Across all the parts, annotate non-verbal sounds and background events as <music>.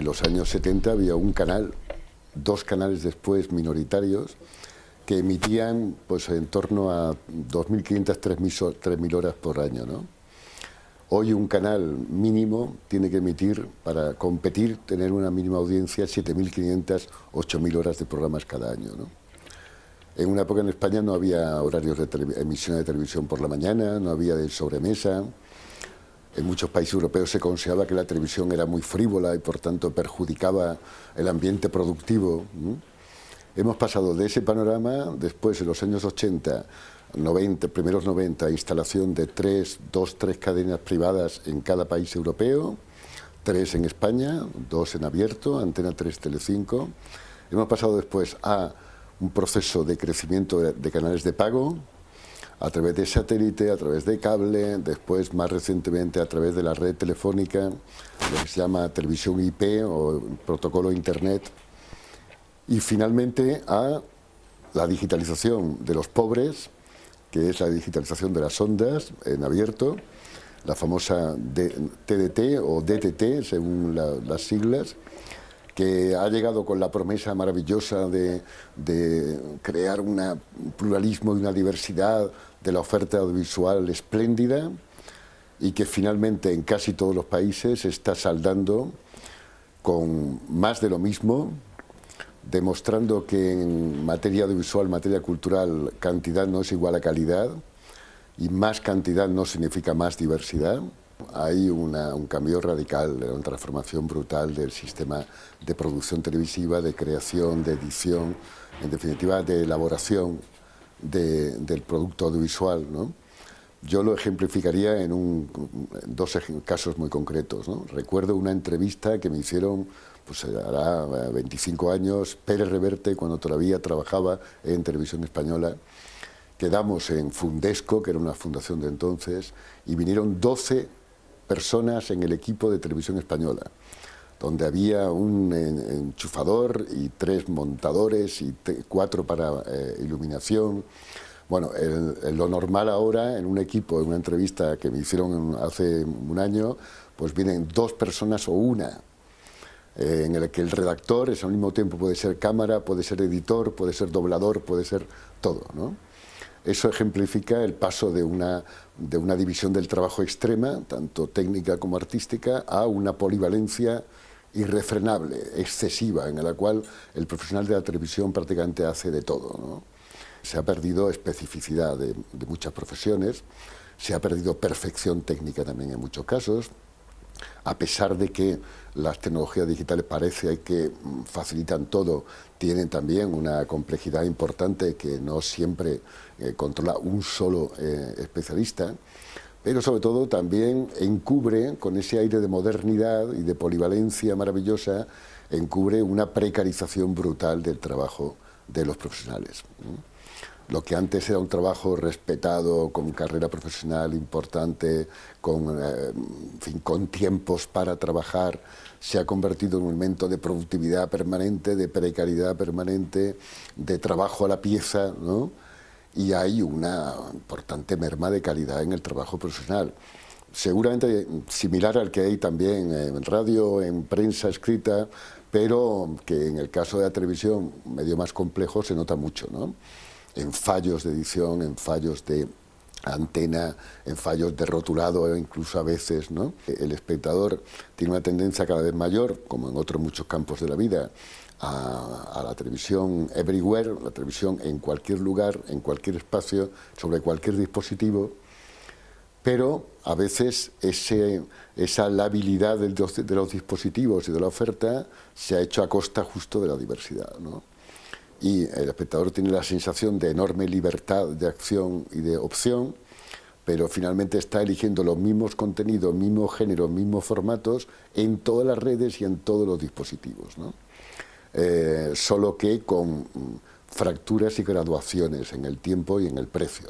en los años 70 había un canal, dos canales después minoritarios, que emitían pues, en torno a 2.500, 3.000 horas por año. Hoy un canal mínimo tiene que emitir, para competir, tener una mínima audiencia, 7.500, 8.000 horas de programas cada año. En una época en España no había horarios de emisión de televisión por la mañana, no había de sobremesa, en muchos países europeos se consideraba que la televisión era muy frívola y por tanto perjudicaba el ambiente productivo. Hemos pasado de ese panorama, después en los años 80, 90, primeros 90, instalación de tres, dos, tres cadenas privadas en cada país europeo, tres en España, dos en abierto, Antena 3, Tele 5. Hemos pasado después a un proceso de crecimiento de canales de pago, a través de satélite, a través de cable, después más recientemente a través de la red telefónica, lo que se llama televisión IP o protocolo Internet, y finalmente a la digitalización de los pobres, que es la digitalización de las ondas en abierto, la famosa TDT o DTT, según las siglas, que ha llegado con la promesa maravillosa de, crear un pluralismo y una diversidad de la oferta audiovisual espléndida y que finalmente en casi todos los países está saldando con más de lo mismo, demostrando que en materia audiovisual, materia cultural, cantidad no es igual a calidad y más cantidad no significa más diversidad. Hay un cambio radical, eh, una transformación brutal del sistema de producción televisiva, de creación, de edición, en definitiva de elaboración del producto audiovisual. Yo lo ejemplificaría en, dos casos muy concretos. Recuerdo una entrevista que me hicieron, pues hará 25 eh, años, Pérez Reverte, cuando todavía trabajaba en Televisión Española. Quedamos en Fundesco, que era una fundación de entonces, y vinieron 12 personas en el equipo de televisión española, donde había un enchufador y tres montadores y cuatro para eh, iluminación. Bueno, lo normal ahora en un equipo, en una entrevista que me hicieron hace un año, pues vienen dos personas o una, eh, en el que el redactor es al mismo tiempo puede ser cámara, puede ser editor, puede ser doblador, puede ser todo, ¿no? Eso ejemplifica el paso de una, división del trabajo extrema, tanto técnica como artística, a una polivalencia irrefrenable, excesiva, en la cual el profesional de la televisión prácticamente hace de todo. Se ha perdido especificidad de muchas profesiones, se ha perdido perfección técnica también en muchos casos, a pesar de que las tecnologías digitales parece que mm, facilitan todo, tienen también una complejidad importante que no siempre eh, controla un solo eh, especialista, pero sobre todo también encubre, con ese aire de modernidad y de polivalencia maravillosa, encubre una precarización brutal del trabajo de los profesionales lo que antes era un trabajo respetado, con carrera profesional importante, eh, con, tiempos para trabajar, se ha convertido en un momento de productividad permanente, de precariedad permanente, de trabajo a la pieza, ¿no? y hay una importante merma de calidad en el trabajo profesional. Seguramente similar al que hay también en radio, en prensa escrita, pero que en el caso de la televisión, medio más complejo, se nota mucho. ¿no? en fallos de edición, en fallos de antena, en fallos de rotulado, eh, incluso a veces, ¿no? El espectador tiene una tendencia cada vez mayor, como en otros muchos campos de la vida, a, la televisión everywhere, la televisión en cualquier lugar, en cualquier espacio, sobre cualquier dispositivo, pero a veces ese, esa labilidad de de los dispositivos y de la oferta se ha hecho a costa justo de la diversidad, ¿no? y el espectador tiene la sensación de enorme libertad de acción y de opción, pero finalmente está eligiendo los mismos contenidos, mismos géneros, mismos formatos en todas las redes y en todos los dispositivos. Eh, solo que con fracturas y graduaciones en el tiempo y en el precio.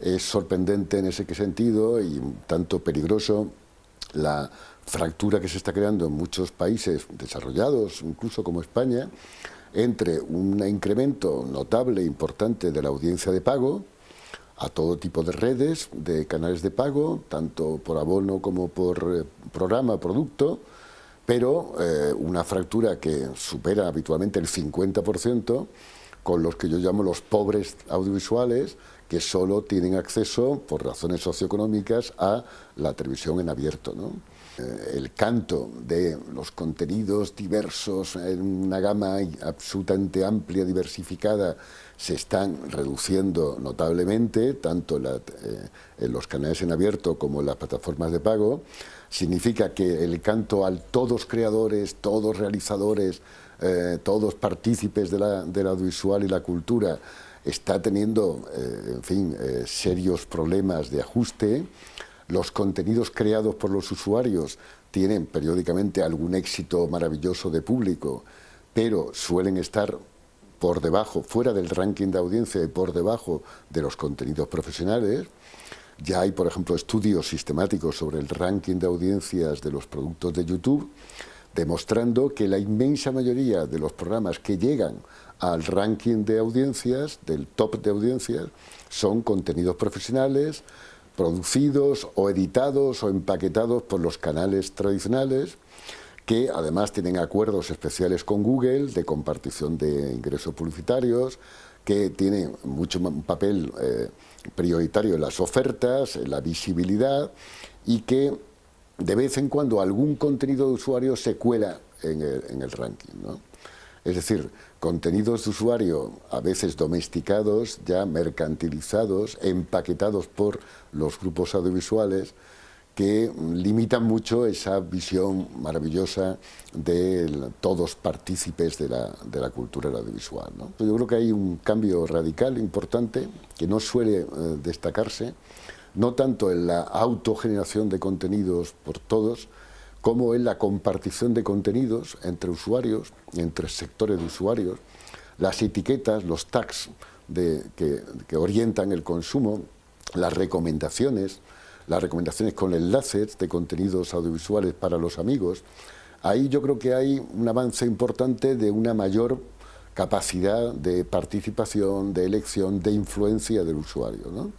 Es sorprendente en ese sentido y tanto peligroso la fractura que se está creando en muchos países desarrollados, incluso como España, entre un incremento notable, e importante de la audiencia de pago, a todo tipo de redes, de canales de pago, tanto por abono como por eh, programa, producto, pero eh, una fractura que supera habitualmente el 50% con los que yo llamo los pobres audiovisuales, que solo tienen acceso, por razones socioeconómicas, a la televisión en abierto. ¿no? Eh, el canto de los contenidos diversos en una gama absolutamente amplia, diversificada, se están reduciendo notablemente, tanto eh, en los canales en abierto como en las plataformas de pago. Significa que el canto al todos creadores, todos realizadores, eh, todos partícipes de la, del audiovisual y la cultura está teniendo, en fin, serios problemas de ajuste los contenidos creados por los usuarios tienen periódicamente algún éxito maravilloso de público, pero suelen estar por debajo, fuera del ranking de audiencia y por debajo de los contenidos profesionales. Ya hay, por ejemplo, estudios sistemáticos sobre el ranking de audiencias de los productos de YouTube, demostrando que la inmensa mayoría de los programas que llegan al ranking de audiencias, del top de audiencias, son contenidos profesionales, producidos o editados o empaquetados por los canales tradicionales que además tienen acuerdos especiales con Google de compartición de ingresos publicitarios, que tienen mucho papel eh, prioritario en las ofertas, en la visibilidad y que de vez en cuando algún contenido de usuario se cuela en el, ranking. Es decir, contenidos de usuario a veces domesticados, ya mercantilizados, empaquetados por los grupos audiovisuales, que limitan mucho esa visión maravillosa de todos partícipes de la, cultura audiovisual. Yo creo que hay un cambio radical importante que no suele eh, destacarse, no tanto en la autogeneración de contenidos por todos, cómo es la compartición de contenidos entre usuarios, entre sectores de usuarios, las etiquetas, los tags que, orientan el consumo, las recomendaciones, las recomendaciones con enlaces de contenidos audiovisuales para los amigos. Ahí yo creo que hay un avance importante de una mayor capacidad de participación, de elección, de influencia del usuario,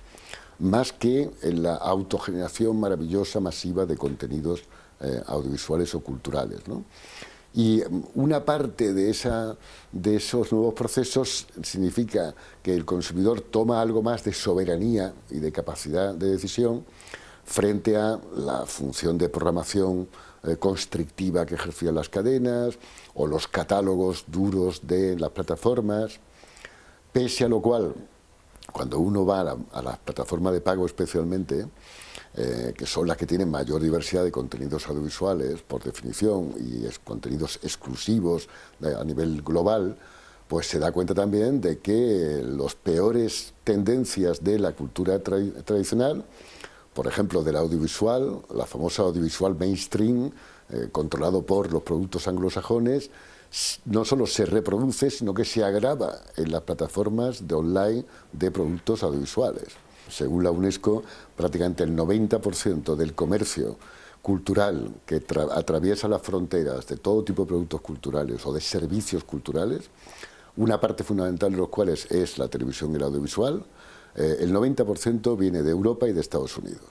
más que en la autogeneración maravillosa, masiva de contenidos eh, audiovisuales o culturales. Y mm, una parte de, esa, de esos nuevos procesos significa que el consumidor toma algo más de soberanía y de capacidad de decisión frente a la función de programación eh, constrictiva que ejercían las cadenas o los catálogos duros de las plataformas, pese a lo cual, cuando uno va a, la, plataforma de pago especialmente, eh, que son las que tienen mayor diversidad de contenidos audiovisuales, por definición, y es, contenidos exclusivos a nivel global, pues se da cuenta también de que las peores tendencias de la cultura tradicional, por ejemplo, del audiovisual, la famosa audiovisual mainstream, eh, controlado por los productos anglosajones, no solo se reproduce, sino que se agrava en las plataformas de online de productos audiovisuales. Según la UNESCO, prácticamente el 90% del comercio cultural que atraviesa las fronteras de todo tipo de productos culturales o de servicios culturales, una parte fundamental de los cuales es la televisión y el audiovisual, eh, el 90% viene de Europa y de Estados Unidos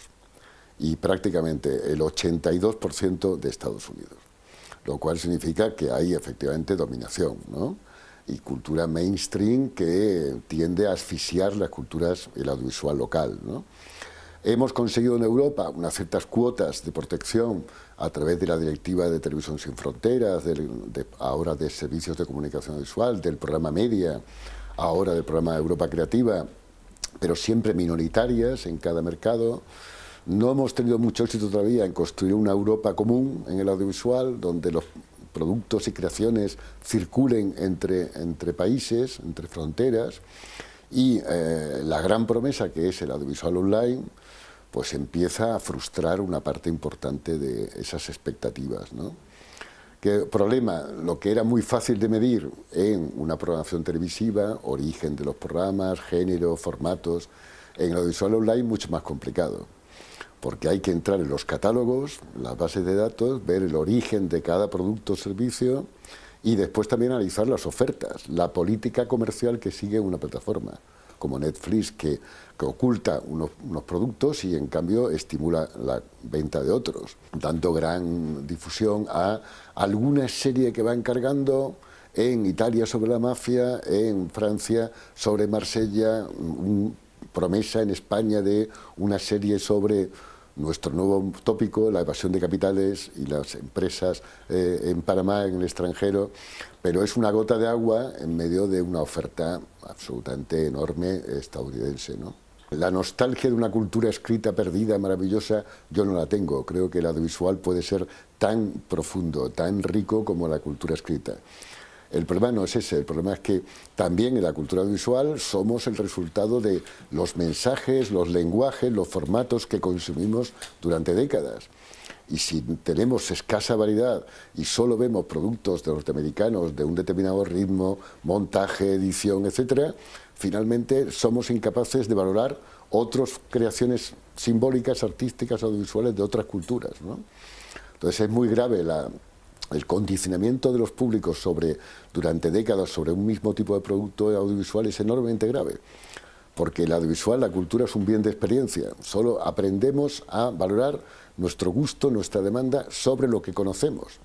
y prácticamente el 82% de Estados Unidos, lo cual significa que hay efectivamente dominación. ¿no? y cultura mainstream que tiende a asfixiar las culturas, el audiovisual local. Hemos conseguido en Europa unas ciertas cuotas de protección a través de la Directiva de Televisión Sin Fronteras, ahora de Servicios de Comunicación Audiovisual, del programa Media, ahora del programa Europa Creativa, pero siempre minoritarias en cada mercado. No hemos tenido mucho éxito todavía en construir una Europa común en el audiovisual, donde los productos y creaciones circulen entre, países, entre fronteras, y eh, la gran promesa que es el audiovisual online, pues empieza a frustrar una parte importante de esas expectativas. ¿no? ¿Qué problema? Lo que era muy fácil de medir en una programación televisiva, origen de los programas, género, formatos, en el audiovisual online mucho más complicado porque hay que entrar en los catálogos, las bases de datos, ver el origen de cada producto o servicio y después también analizar las ofertas, la política comercial que sigue una plataforma como Netflix que, oculta unos, productos y en cambio estimula la venta de otros, dando gran difusión a alguna serie que va encargando en Italia sobre la mafia, en Francia sobre Marsella, promesa en España de una serie sobre nuestro nuevo tópico, la evasión de capitales y las empresas eh, en Panamá, en el extranjero, pero es una gota de agua en medio de una oferta absolutamente enorme estadounidense. La nostalgia de una cultura escrita, perdida, maravillosa, yo no la tengo. Creo que el audiovisual puede ser tan profundo, tan rico como la cultura escrita. El problema no es ese, el problema es que también en la cultura visual somos el resultado de los mensajes, los lenguajes, los formatos que consumimos durante décadas. Y si tenemos escasa variedad y solo vemos productos norteamericanos de un determinado ritmo, montaje, edición, etc., finalmente somos incapaces de valorar otras creaciones simbólicas, artísticas, audiovisuales de otras culturas. Entonces es muy grave la, el condicionamiento de los públicos sobre, durante décadas sobre un mismo tipo de producto audiovisual es enormemente grave. Porque el audiovisual, la cultura es un bien de experiencia. Solo aprendemos a valorar nuestro gusto, nuestra demanda sobre lo que conocemos.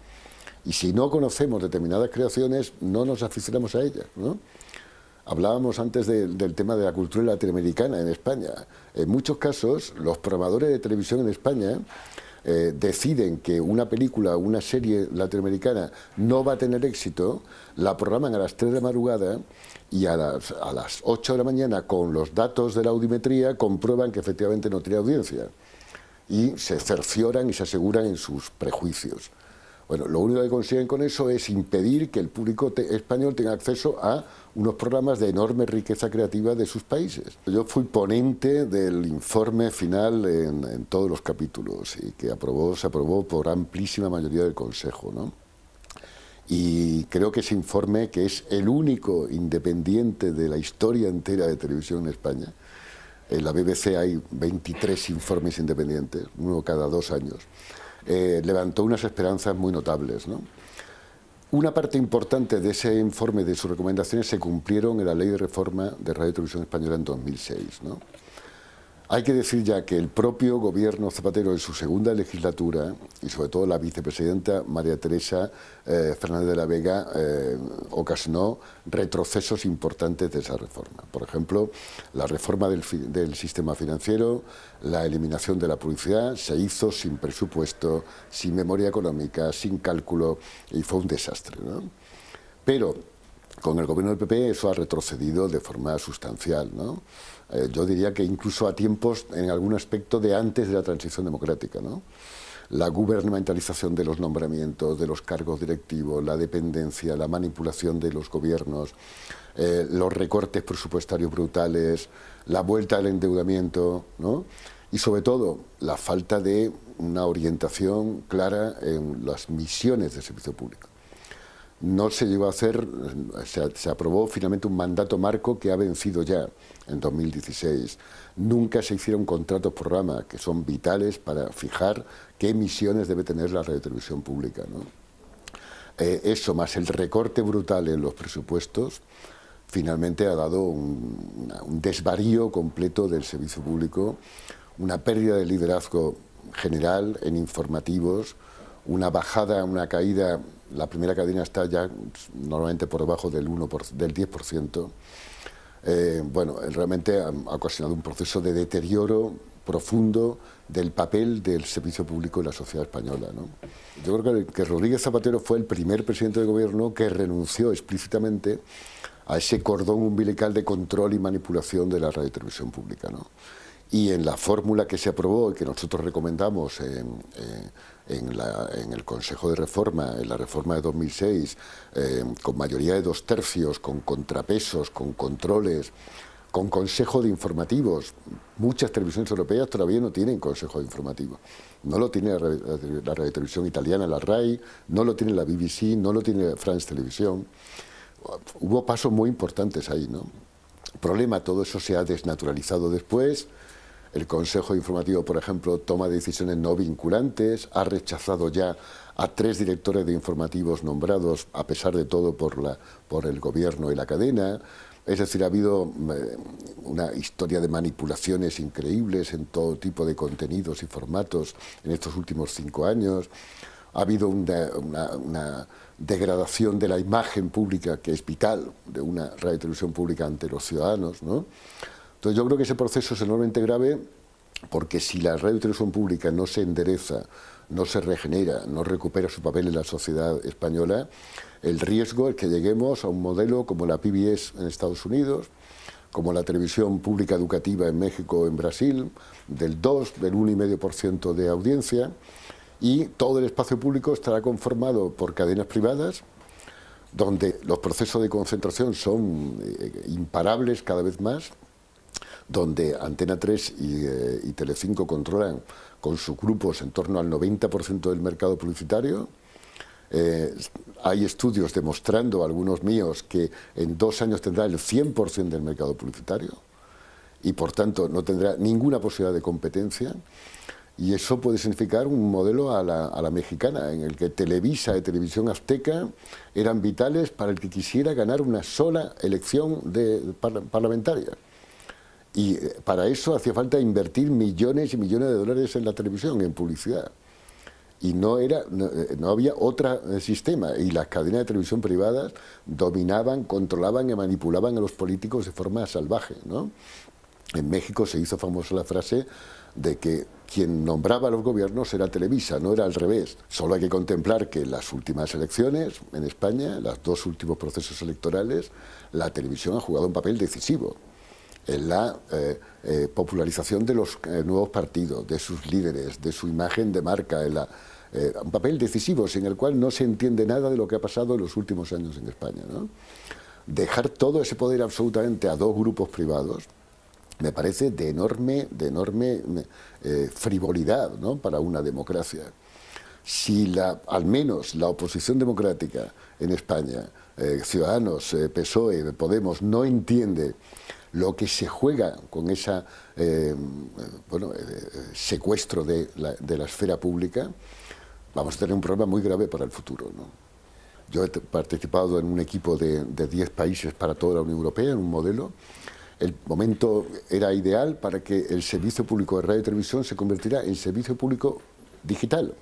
Y si no conocemos determinadas creaciones, no nos aficionamos a ellas. Hablábamos antes del tema de la cultura latinoamericana en España. En muchos casos, los programadores de televisión en España eh, deciden que una película o una serie latinoamericana no va a tener éxito, la programan a las 3 de la madrugada y a las, a las 8 de la mañana con los datos de la audimetría comprueban que efectivamente no tiene audiencia y se cercioran y se aseguran en sus prejuicios. Bueno, lo único que consiguen con eso es impedir que el público español tenga acceso a unos programas de enorme riqueza creativa de sus países. Yo fui ponente del informe final en, todos los capítulos y que aprobó, se aprobó por amplísima mayoría del Consejo. ¿no? Y creo que ese informe, que es el único independiente de la historia entera de televisión en España, en la BBC hay 23 informes independientes, uno cada dos años eh, levantó unas esperanzas muy notables. Una parte importante de ese informe de sus recomendaciones se cumplieron en la Ley de Reforma de Radio y Televisión Española en 2006. Hay que decir ya que el propio gobierno Zapatero en su segunda legislatura, y sobre todo la vicepresidenta María Teresa eh, Fernández de la Vega, eh, ocasionó retrocesos importantes de esa reforma. Por ejemplo, la reforma del, sistema financiero, la eliminación de la publicidad, se hizo sin presupuesto, sin memoria económica, sin cálculo, y fue un desastre. Pero con el gobierno del PP eso ha retrocedido de forma sustancial. Eh, yo diría que incluso a tiempos, en algún aspecto, de antes de la transición democrática. La gubernamentalización de los nombramientos, de los cargos directivos, la dependencia, la manipulación de los gobiernos, eh, los recortes presupuestarios brutales, la vuelta al endeudamiento, ¿no? y sobre todo la falta de una orientación clara en las misiones del servicio público no se llevó a hacer, se, aprobó finalmente un mandato marco que ha vencido ya en 2016. Nunca se hicieron contratos programa que son vitales para fijar qué emisiones debe tener la radiotelevisión pública. ¿no? Eh, eso más el recorte brutal en los presupuestos finalmente ha dado un, un desvarío completo del servicio público, una pérdida de liderazgo general en informativos, una bajada, una caída la primera cadena está ya normalmente por debajo del, 1 por, del 10%, eh, bueno, realmente ha, ocasionado un proceso de deterioro profundo del papel del servicio público en la sociedad española. Yo creo que, Rodríguez Zapatero fue el primer presidente de gobierno que renunció explícitamente a ese cordón umbilical de control y manipulación de la radio y televisión pública. Y en la fórmula que se aprobó y que nosotros recomendamos en en, el Consejo de Reforma, en la reforma de 2006, em, con mayoría de dos tercios, con contrapesos, con controles, con consejo de informativos. Muchas televisiones europeas todavía no tienen consejo de informativos. No lo tiene la, radio, la italiana, la RAI, no lo tiene la BBC, no lo tiene France Televisión. Hubo pasos muy importantes ahí, ¿no? Problema, todo eso se ha desnaturalizado después, el Consejo Informativo, por ejemplo, toma decisiones no vinculantes, ha rechazado ya a tres directores de informativos nombrados, a pesar de todo, por, la, por el gobierno y la cadena. Es decir, ha habido eh, una historia de manipulaciones increíbles en todo tipo de contenidos y formatos en estos últimos cinco años. Ha habido una, degradación de la imagen pública que es vital de una radio televisión pública ante los ciudadanos, ¿no? Entonces yo creo que ese proceso es enormemente grave porque si la radio y televisión pública no se endereza, no se regenera, no recupera su papel en la sociedad española, el riesgo es que lleguemos a un modelo como la PBS en Estados Unidos, como la televisión pública educativa en México, o en Brasil, del 2, del 1,5% de audiencia, y todo el espacio público estará conformado por cadenas privadas, donde los procesos de concentración son eh, imparables cada vez más, donde Antena 3 eh, y, Telecinco controlan con sus grupos en torno al 90% del mercado publicitario. Eh, hay estudios demostrando, algunos míos, que en dos años tendrá el 100% del mercado publicitario y por tanto no tendrá ninguna posibilidad de competencia. Y eso puede significar un modelo a la, mexicana, en el que Televisa y Televisión Azteca eran vitales para el que quisiera ganar una sola elección parlamentaria. Y eh, para eso hacía falta invertir millones y millones de dólares en la televisión, en publicidad. Y no, era, no, eh, había otro eh, sistema. Y las cadenas de televisión privadas dominaban, controlaban y manipulaban a los políticos de forma salvaje. En México se hizo famosa la frase de que quien nombraba a los gobiernos era Televisa, no era al revés. Solo hay que contemplar que en las últimas elecciones en España, los dos últimos procesos electorales, la televisión ha jugado un papel decisivo en la eh, eh, popularización de los eh, nuevos partidos, de sus líderes, de su imagen de marca, en la, un papel decisivo sin el cual no se entiende nada de lo que ha pasado en los últimos años en España. Dejar todo ese poder absolutamente a dos grupos privados me parece de enorme, de enorme frivolidad para una democracia. Si la, al menos la oposición democrática en España, Ciudadanos, PSOE, Podemos, no entiende lo que se juega con ese eh, eh, secuestro de la, esfera pública, vamos a tener un problema muy grave para el futuro. Yo he participado en un equipo de 10 países para toda la Unión Europea, en un modelo. El momento era ideal para que el servicio público de radio y televisión se convertirá en servicio público digital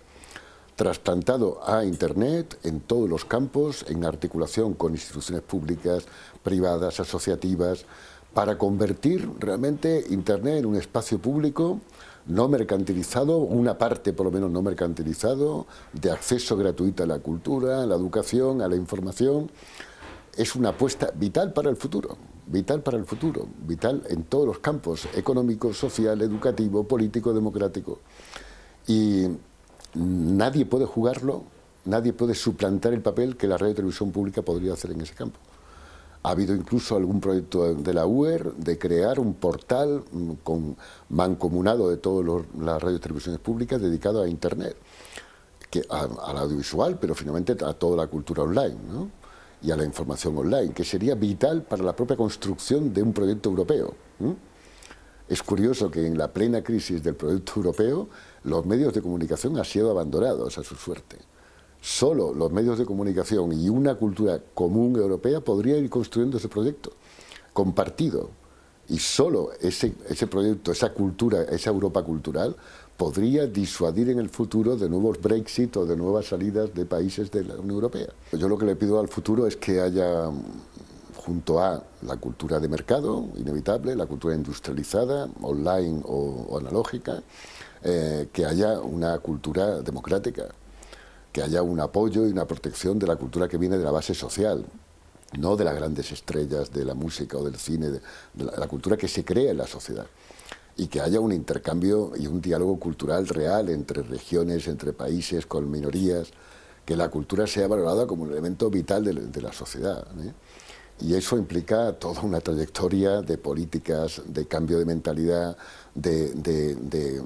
trasplantado a Internet en todos los campos, en articulación con instituciones públicas, privadas, asociativas, para convertir realmente Internet en un espacio público no mercantilizado, una parte por lo menos no mercantilizado, de acceso gratuito a la cultura, a la educación, a la información, es una apuesta vital para el futuro, vital para el futuro, vital en todos los campos, económico, social, educativo, político, democrático. Y nadie puede jugarlo, nadie puede suplantar el papel que la radio y televisión pública podría hacer en ese campo. Ha habido incluso algún proyecto de la UER de crear un portal mm, con mancomunado de todas las televisiones públicas dedicado a Internet, a, al audiovisual, pero finalmente a toda la cultura online y a la información online, que sería vital para la propia construcción de un proyecto europeo. Es curioso que en la plena crisis del proyecto <laughs> europeo los medios de comunicación han sido abandonados a su suerte. Solo los medios de comunicación y una cultura común europea podría ir construyendo ese proyecto compartido. Y solo ese, proyecto, esa cultura, esa Europa cultural, podría disuadir en el futuro de nuevos Brexit o de nuevas salidas de países de la Unión Europea. Yo lo que le pido al futuro es que haya, mm, junto a la cultura de mercado, inevitable, la cultura industrializada, online o, analógica, eh, que haya una cultura democrática que haya un apoyo y una protección de la cultura que viene de la base social, no de las grandes estrellas de la música o del cine, de, la, cultura que se crea en la sociedad y que haya un intercambio y un diálogo cultural real entre regiones, entre países, con minorías, que la cultura sea valorada como un elemento vital de, la sociedad. ¿eh? Y eso implica toda una trayectoria de políticas, de cambio de mentalidad, de,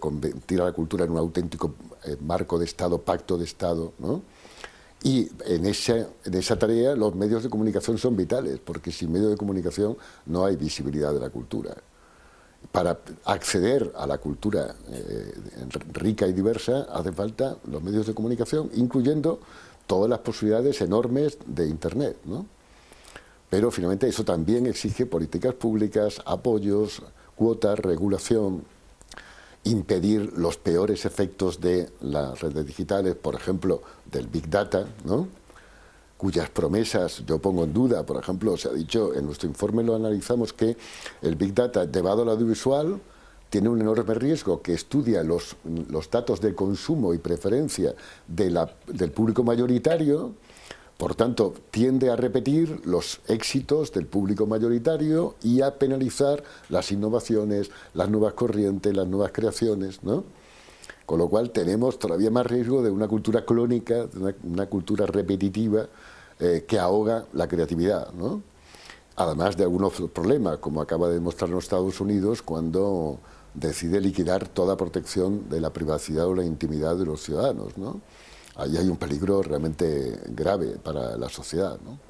convertir a la cultura en un auténtico eh, marco de Estado, pacto de Estado. ¿no? Y en esa, en esa tarea los medios de comunicación son vitales, porque sin medios de comunicación no hay visibilidad de la cultura. Para acceder a la cultura eh, rica y diversa hace falta los medios de comunicación, incluyendo todas las posibilidades enormes de Internet. ¿no? Pero finalmente eso también exige políticas públicas, apoyos, cuotas, regulación, impedir los peores efectos de las redes digitales, por ejemplo, del Big Data, ¿no? cuyas promesas yo pongo en duda. Por ejemplo, se ha dicho en nuestro informe, lo analizamos, que el Big Data llevado al audiovisual tiene un enorme riesgo que estudia los, datos de consumo y preferencia de del público mayoritario, por tanto, tiende a repetir los éxitos del público mayoritario y a penalizar las innovaciones, las nuevas corrientes, las nuevas creaciones, ¿no? Con lo cual tenemos todavía más riesgo de una cultura clónica, de una, cultura repetitiva eh, que ahoga la creatividad, ¿no? Además de algunos problemas, como acaba de demostrar los Estados Unidos cuando decide liquidar toda protección de la privacidad o la intimidad de los ciudadanos. ¿no? Ahí hay un peligro realmente grave para la sociedad. ¿no?